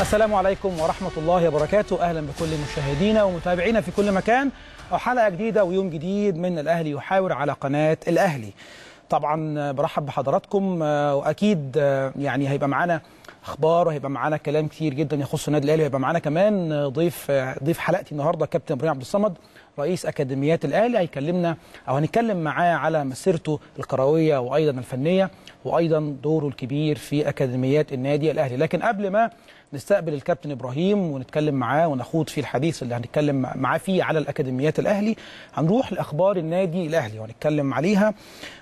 السلام عليكم ورحمة الله وبركاته أهلا بكل مشاهدينا ومتابعينا في كل مكان وحلقة جديدة ويوم جديد من الأهلي يحاور على قناة الأهلي طبعا برحب بحضراتكم وأكيد يعني هيبقى معانا اخبار وهيبقى معانا كلام كتير جدا يخص النادي الاهلي وهيبقى معانا كمان ضيف ضيف حلقتي النهارده كابتن ابراهيم عبد الصمد رئيس اكاديميات الاهلي هيكلمنا او هنتكلم معاه على مسيرته الكرويه وايضا الفنيه وايضا دوره الكبير في اكاديميات النادي الاهلي لكن قبل ما نستقبل الكابتن ابراهيم ونتكلم معاه ونخوض في الحديث اللي هنتكلم معاه فيه على الاكاديميات الاهلي هنروح لاخبار النادي الاهلي وهنتكلم عليها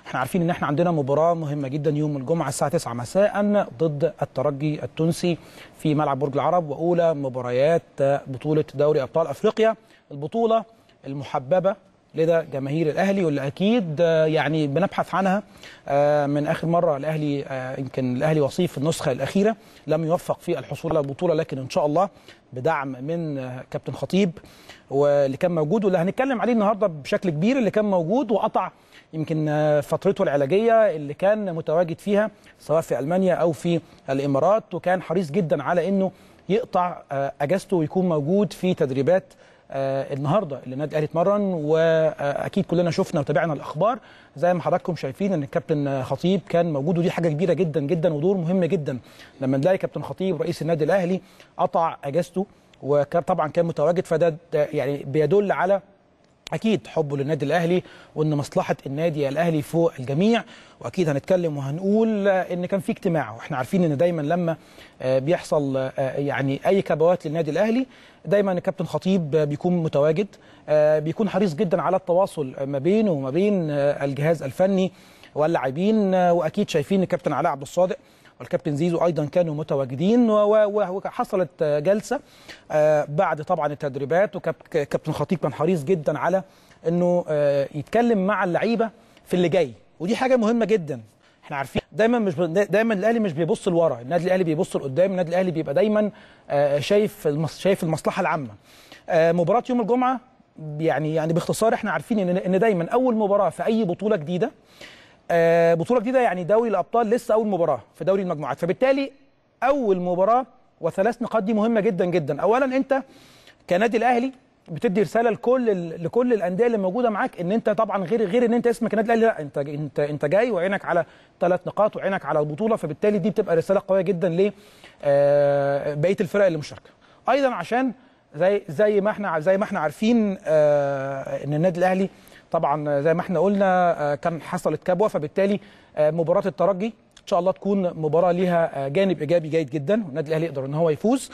احنا عارفين ان احنا عندنا مباراه مهمه جدا يوم الجمعه الساعه 9 مساء ضد الترجي التونسي في ملعب برج العرب واولى مباريات بطوله دوري ابطال افريقيا البطوله المحببه لدى جماهير الاهلي واللي اكيد آه، يعني بنبحث عنها آه، من اخر مره الاهلي آه، يمكن الاهلي وصيف في النسخه الاخيره لم يوفق في الحصول على البطوله لكن ان شاء الله بدعم من كابتن خطيب واللي كان موجود واللي هنتكلم عليه النهارده بشكل كبير اللي كان موجود وقطع يمكن فترته العلاجيه اللي كان متواجد فيها سواء في المانيا او في الامارات وكان حريص جدا على انه يقطع اجازته ويكون موجود في تدريبات آه، النهارده اللي النادي الاهلي اتمرن واكيد كلنا شفنا وتابعنا الاخبار زي ما حضراتكم شايفين ان الكابتن خطيب كان موجود ودي حاجه كبيره جدا جدا ودور مهم جدا لما نلاقي كابتن خطيب رئيس النادي الاهلي قطع اجازته وطبعا كان متواجد فده يعني بيدل على اكيد حبه للنادي الاهلي وان مصلحه النادي الاهلي فوق الجميع واكيد هنتكلم وهنقول ان كان في اجتماع واحنا عارفين ان دايما لما آه، بيحصل آه، يعني اي كبوات للنادي الاهلي دايما الكابتن خطيب بيكون متواجد آه، بيكون حريص جدا على التواصل ما بينه وما بين الجهاز الفني واللاعبين واكيد شايفين الكابتن علاء عبد الصادق والكابتن زيزو ايضا كانوا متواجدين وحصلت جلسه آه، بعد طبعا التدريبات وكابتن خطيب كان حريص جدا على انه آه، يتكلم مع اللعيبه في اللي جاي ودي حاجه مهمه جدا احنا عارفين دايما مش دايما الاهلي مش بيبص لورا النادي الاهلي بيبص لقدام النادي الاهلي بيبقى دايما آه، شايف شايف المصلحه العامه مباراه يوم الجمعه يعني يعني باختصار احنا عارفين ان ان دايما اول مباراه في اي بطوله جديده آه، بطوله جديده يعني دوري الابطال لسه اول مباراه في دوري المجموعات فبالتالي اول مباراه وثلاث نقاط دي مهمه جدا جدا اولا انت كنادي الاهلي بتدي رساله لكل لكل الانديه اللي موجوده معاك ان انت طبعا غير غير ان انت اسمك النادي الاهلي لا انت انت انت جاي وعينك على ثلاث نقاط وعينك على البطوله فبالتالي دي بتبقى رساله قويه جدا ل آه، بقيه الفرق اللي مشاركه ايضا عشان زي زي ما احنا زي ما احنا عارفين آه، ان النادي الاهلي طبعا زي ما احنا قلنا آه، كان حصلت كبوه فبالتالي آه، مباراه الترجي ان شاء الله تكون مباراه ليها آه، جانب ايجابي جيد جدا والنادي الاهلي يقدر ان هو يفوز